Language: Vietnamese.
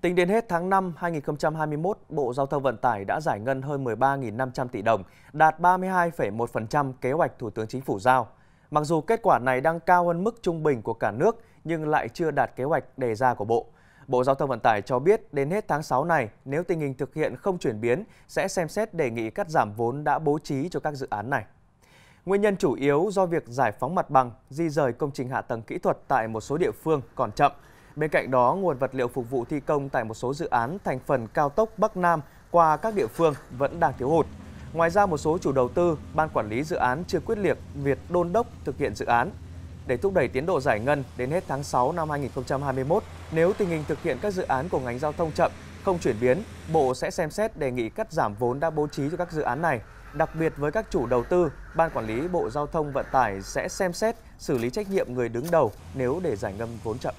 Tính đến hết tháng 5 2021, Bộ Giao thông Vận tải đã giải ngân hơn 13.500 tỷ đồng, đạt 32,1% kế hoạch Thủ tướng Chính phủ giao. Mặc dù kết quả này đang cao hơn mức trung bình của cả nước nhưng lại chưa đạt kế hoạch đề ra của Bộ. Bộ Giao thông Vận tải cho biết đến hết tháng 6 này, nếu tình hình thực hiện không chuyển biến, sẽ xem xét đề nghị cắt giảm vốn đã bố trí cho các dự án này. Nguyên nhân chủ yếu do việc giải phóng mặt bằng, di rời công trình hạ tầng kỹ thuật tại một số địa phương còn chậm – Bên cạnh đó, nguồn vật liệu phục vụ thi công tại một số dự án thành phần cao tốc Bắc Nam qua các địa phương vẫn đang thiếu hụt. Ngoài ra, một số chủ đầu tư, ban quản lý dự án chưa quyết liệt việc đôn đốc thực hiện dự án. Để thúc đẩy tiến độ giải ngân đến hết tháng 6 năm 2021, nếu tình hình thực hiện các dự án của ngành giao thông chậm, không chuyển biến, Bộ sẽ xem xét đề nghị cắt giảm vốn đã bố trí cho các dự án này. Đặc biệt với các chủ đầu tư, Ban Quản lý Bộ Giao thông Vận tải sẽ xem xét xử lý trách nhiệm người đứng đầu nếu để giải ngân vốn chậm.